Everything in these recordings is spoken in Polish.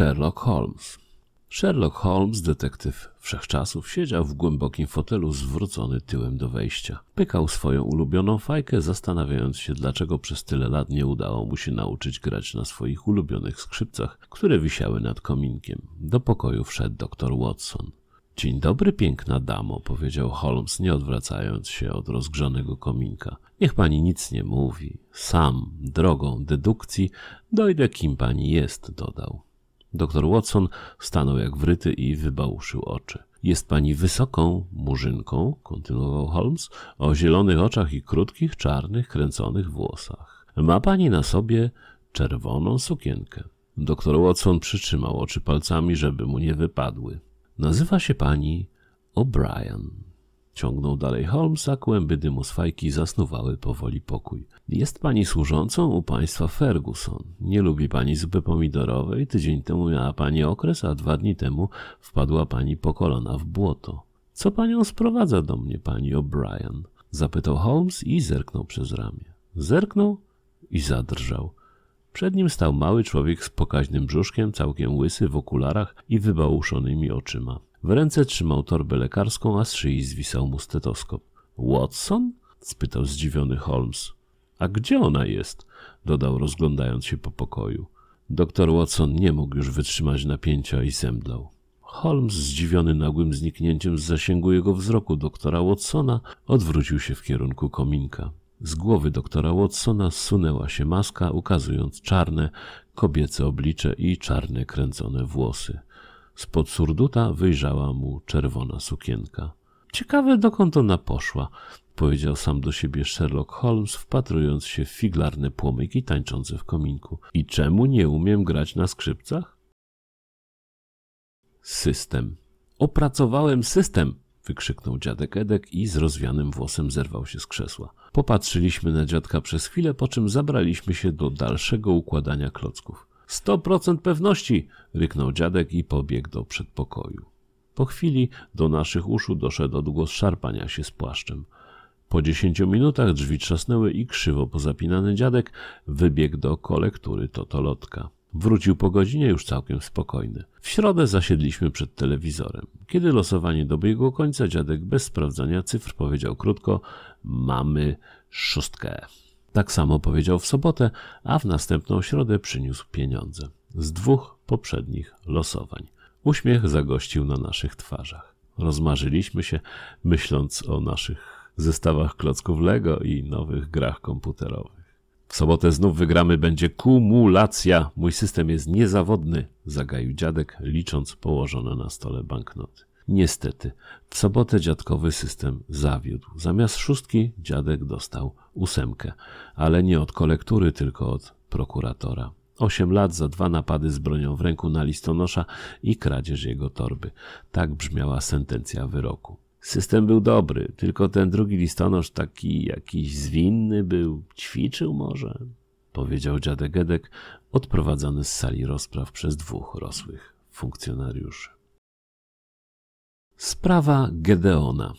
Sherlock Holmes. Sherlock Holmes, detektyw wszechczasów, siedział w głębokim fotelu zwrócony tyłem do wejścia. Pykał swoją ulubioną fajkę, zastanawiając się, dlaczego przez tyle lat nie udało mu się nauczyć grać na swoich ulubionych skrzypcach, które wisiały nad kominkiem. Do pokoju wszedł doktor Watson. Dzień dobry, piękna damo, powiedział Holmes, nie odwracając się od rozgrzanego kominka. Niech pani nic nie mówi. Sam, drogą dedukcji, dojdę kim pani jest, dodał. Doktor Watson stanął jak wryty i wybałuszył oczy. Jest pani wysoką murzynką, kontynuował Holmes, o zielonych oczach i krótkich, czarnych, kręconych włosach. Ma pani na sobie czerwoną sukienkę. Doktor Watson przytrzymał oczy palcami, żeby mu nie wypadły. Nazywa się pani O'Brien. Ciągnął dalej Holmes, a kłęby dymu z fajki zasnuwały powoli pokój. Jest pani służącą u państwa Ferguson. Nie lubi pani zupy pomidorowej. Tydzień temu miała pani okres, a dwa dni temu wpadła pani po kolana w błoto. Co panią sprowadza do mnie, pani O'Brien? Zapytał Holmes i zerknął przez ramię. Zerknął i zadrżał. Przed nim stał mały człowiek z pokaźnym brzuszkiem, całkiem łysy, w okularach i wybałuszonymi oczyma. W ręce trzymał torbę lekarską, a z szyi zwisał mu stetoskop. Watson? spytał zdziwiony Holmes. A gdzie ona jest? dodał, rozglądając się po pokoju. Doktor Watson nie mógł już wytrzymać napięcia i zemdlał. Holmes, zdziwiony nagłym zniknięciem z zasięgu jego wzroku doktora Watsona, odwrócił się w kierunku kominka. Z głowy doktora Watsona zsunęła się maska, ukazując czarne, kobiece oblicze i czarne, kręcone włosy. Spod surduta wyjrzała mu czerwona sukienka. Ciekawe, dokąd ona poszła, powiedział sam do siebie Sherlock Holmes, wpatrując się w figlarne płomyki tańczące w kominku. I czemu nie umiem grać na skrzypcach? System. Opracowałem system! wykrzyknął dziadek Edek i z rozwianym włosem zerwał się z krzesła. Popatrzyliśmy na dziadka przez chwilę, po czym zabraliśmy się do dalszego układania klocków. 100% pewności! ryknął dziadek i pobiegł do przedpokoju. Po chwili do naszych uszu doszedł odgłos szarpania się z płaszczem. Po dziesięciu minutach drzwi trzasnęły i krzywo pozapinany dziadek wybiegł do kolektury totolotka. Wrócił po godzinie już całkiem spokojny. W środę zasiedliśmy przed telewizorem. Kiedy losowanie dobiegło końca, dziadek bez sprawdzania cyfr powiedział krótko: Mamy szóstkę. Tak samo powiedział w sobotę, a w następną środę przyniósł pieniądze z dwóch poprzednich losowań. Uśmiech zagościł na naszych twarzach. Rozmarzyliśmy się, myśląc o naszych zestawach klocków Lego i nowych grach komputerowych. W sobotę znów wygramy, będzie kumulacja. Mój system jest niezawodny, zagaił dziadek, licząc położone na stole banknoty. Niestety, w sobotę dziadkowy system zawiódł. Zamiast szóstki dziadek dostał ósemkę, ale nie od kolektury, tylko od prokuratora. Osiem lat za dwa napady z bronią w ręku na listonosza i kradzież jego torby. Tak brzmiała sentencja wyroku. System był dobry, tylko ten drugi listonosz taki jakiś zwinny był, ćwiczył może, powiedział dziadek Edek, odprowadzany z sali rozpraw przez dwóch rosłych funkcjonariuszy. Sprawa Gedeona.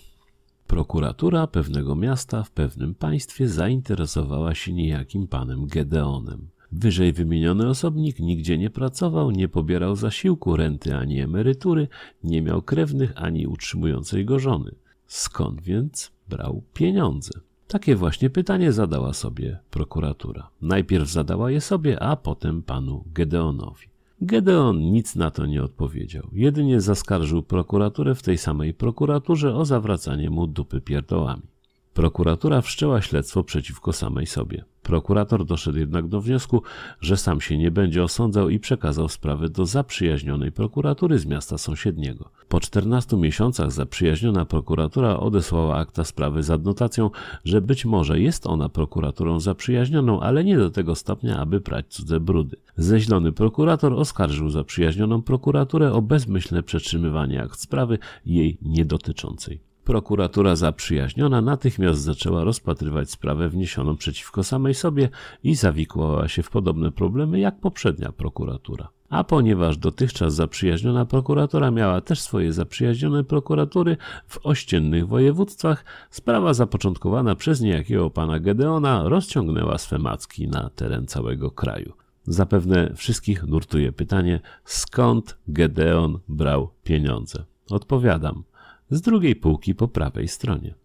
Prokuratura pewnego miasta w pewnym państwie zainteresowała się niejakim panem Gedeonem. Wyżej wymieniony osobnik nigdzie nie pracował, nie pobierał zasiłku, renty ani emerytury, nie miał krewnych ani utrzymującej go żony. Skąd więc brał pieniądze? Takie właśnie pytanie zadała sobie prokuratura. Najpierw zadała je sobie, a potem panu Gedeonowi. Gedeon nic na to nie odpowiedział. Jedynie zaskarżył prokuraturę w tej samej prokuraturze o zawracanie mu dupy pierdołami. Prokuratura wszczęła śledztwo przeciwko samej sobie. Prokurator doszedł jednak do wniosku, że sam się nie będzie osądzał i przekazał sprawę do zaprzyjaźnionej prokuratury z miasta sąsiedniego. Po 14 miesiącach zaprzyjaźniona prokuratura odesłała akta sprawy z adnotacją, że być może jest ona prokuraturą zaprzyjaźnioną, ale nie do tego stopnia, aby prać cudze brudy. Zeźlony prokurator oskarżył zaprzyjaźnioną prokuraturę o bezmyślne przetrzymywanie akt sprawy jej niedotyczącej. Prokuratura zaprzyjaźniona natychmiast zaczęła rozpatrywać sprawę wniesioną przeciwko samej sobie i zawikłała się w podobne problemy jak poprzednia prokuratura. A ponieważ dotychczas zaprzyjaźniona prokuratora miała też swoje zaprzyjaźnione prokuratury w ościennych województwach, sprawa zapoczątkowana przez niejakiego pana Gedeona rozciągnęła swe macki na teren całego kraju. Zapewne wszystkich nurtuje pytanie, skąd Gedeon brał pieniądze. Odpowiadam, z drugiej półki po prawej stronie.